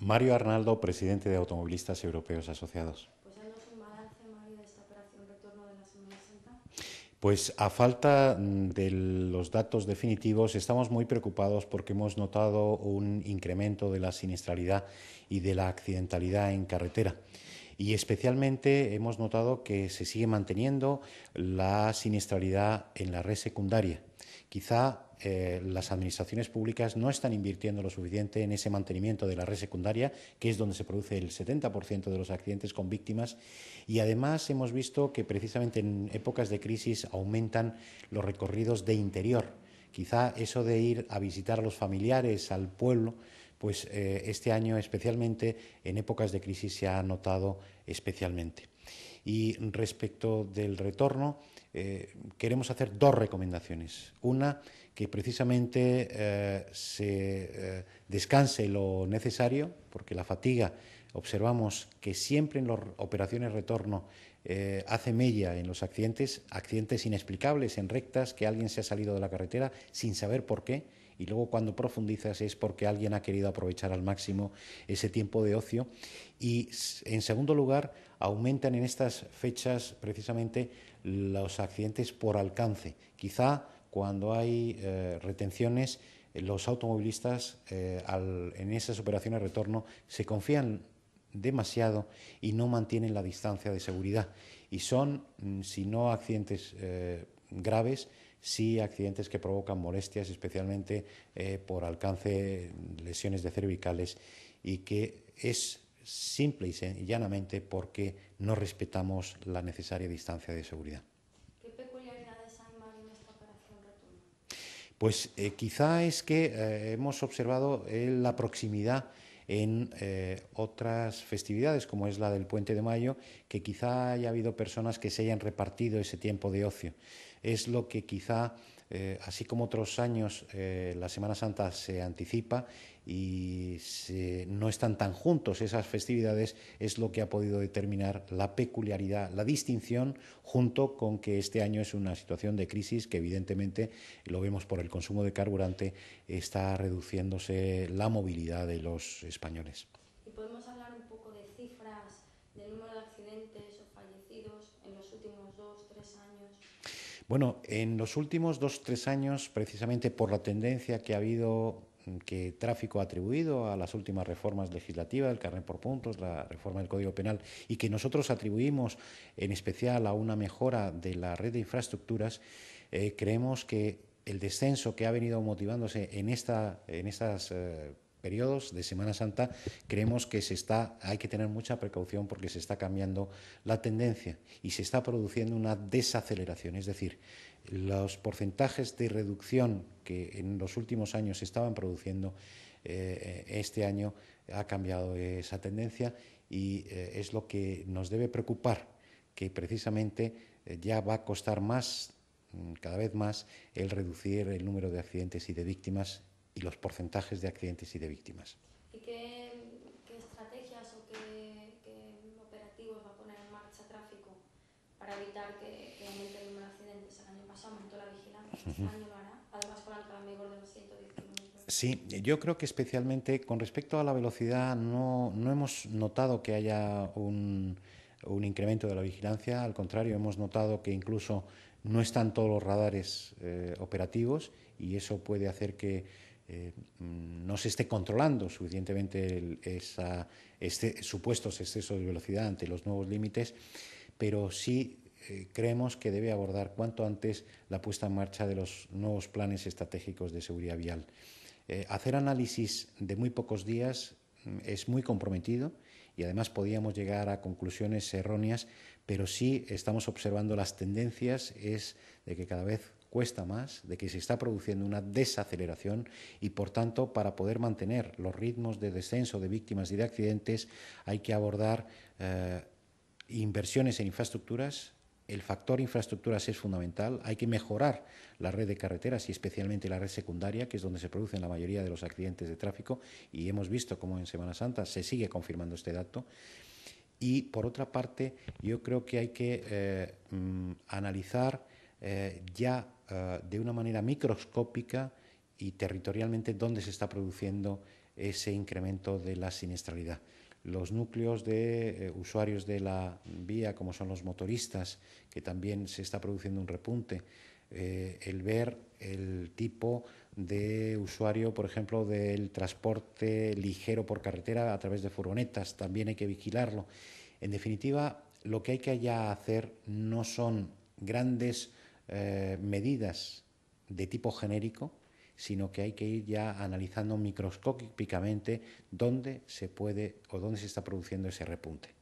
Mario Arnaldo, presidente de Automovilistas Europeos Asociados. Pues a falta mm, de los datos definitivos estamos muy preocupados porque hemos notado un incremento de la siniestralidad y de la accidentalidad en carretera. Y especialmente hemos notado que se sigue manteniendo la siniestralidad en la red secundaria. Quizá eh, las administraciones públicas no están invirtiendo lo suficiente en ese mantenimiento de la red secundaria, que es donde se produce el 70% de los accidentes con víctimas. Y además hemos visto que precisamente en épocas de crisis aumentan los recorridos de interior. Quizá eso de ir a visitar a los familiares, al pueblo, pues eh, este año especialmente en épocas de crisis se ha notado especialmente. Y respecto del retorno, eh, queremos hacer dos recomendaciones. Una, que precisamente eh, se eh, descanse lo necesario, porque la fatiga observamos que siempre en las operaciones de retorno hace mella en los accidentes, accidentes inexplicables en rectas, que alguien se ha salido de la carretera sin saber por qué y luego cuando profundizas es porque alguien ha querido aprovechar al máximo ese tiempo de ocio y en segundo lugar aumentan en estas fechas precisamente los accidentes por alcance. Quizá cuando hay eh, retenciones los automovilistas eh, en esas operaciones de retorno se confían demasiado y no mantienen la distancia de seguridad. Y son, mm, si no accidentes eh, graves, sí accidentes que provocan molestias, especialmente eh, por alcance, lesiones de cervicales, y que es simple y llanamente porque no respetamos la necesaria distancia de seguridad. ¿Qué peculiaridades hay más en esta operación Pues eh, quizá es que eh, hemos observado la proximidad en eh, otras festividades, como es la del Puente de Mayo, que quizá haya habido personas que se hayan repartido ese tiempo de ocio. Es lo que quizá eh, así como otros años, eh, la Semana Santa se anticipa y no están tan juntos esas festividades, es lo que ha podido determinar la peculiaridad, la distinción, junto con que este año es una situación de crisis que evidentemente, lo vemos por el consumo de carburante, está reduciéndose la movilidad de los españoles. ¿Y podemos hablar un poco de cifras, del número de accidentes o fallecidos en los últimos dos, tres años? Bueno, en los últimos dos, tres años, precisamente por la tendencia que ha habido, mm, que tráfico ha atribuido a las últimas reformas legislativas, el carnet por puntos, la reforma del Código Penal, y que nosotros atribuimos en especial a una mejora de la red de infraestructuras, eh, creemos que el descenso que ha venido motivándose en, esta, en estas eh, periodos de Semana Santa, creemos que se está, hay que tener mucha precaución porque se está cambiando la tendencia y se está produciendo una desaceleración. Es decir, los porcentajes de reducción que en los últimos años se estaban produciendo eh, este año ha cambiado esa tendencia y eh, es lo que nos debe preocupar, que precisamente eh, ya va a costar más mm, cada vez más el reducir el número de accidentes y de víctimas y los porcentajes de accidentes y de víctimas. ¿Y qué, qué estrategias o qué, qué, operativos va a poner en marcha tráfico para evitar que, que aumente el número de accidentes? El año pasado aumentó la vigilancia, este uh año lo hará, vigor de los 110 Sí, yo creo que especialmente con respecto a la velocidad no, no hemos notado que haya un, un incremento de la vigilancia, al contrario, hemos notado que incluso no están todos los radares eh, operativos y eso puede hacer que no se esté controlando suficientemente este, supuestos excesos de velocidad ante los nuevos límites, pero sí eh, creemos que debe abordar cuanto antes la puesta en marcha de los nuevos planes estratégicos de seguridad vial. Eh, hacer análisis de muy pocos días mm, es muy comprometido y además podíamos llegar a conclusiones erróneas, pero sí estamos observando las tendencias es de que cada vez cuesta más, de que se está produciendo una desaceleración y, por tanto, para poder mantener los ritmos de descenso de víctimas y de accidentes, hay que abordar eh, inversiones en infraestructuras. El factor infraestructuras es fundamental. Hay que mejorar la red de carreteras y especialmente la red secundaria, que es donde se producen la mayoría de los accidentes de tráfico. Y hemos visto cómo en Semana Santa se sigue confirmando este dato. Y por otra parte, yo creo que hay que eh, mm, analizar eh, ya eh, de una manera microscópica y territorialmente dónde se está produciendo ese incremento de la siniestralidad. Los núcleos de eh, usuarios de la vía, como son los motoristas, que también se está produciendo un repunte, el ver el tipo de usuario, por ejemplo, del transporte ligero por carretera a través de furgonetas, también hay que vigilarlo. En definitiva, lo que hay que allá hacer no son grandes eh, medidas de tipo genérico, sino que hay que ir ya analizando microscópicamente dónde se puede o dónde se está produciendo ese repunte.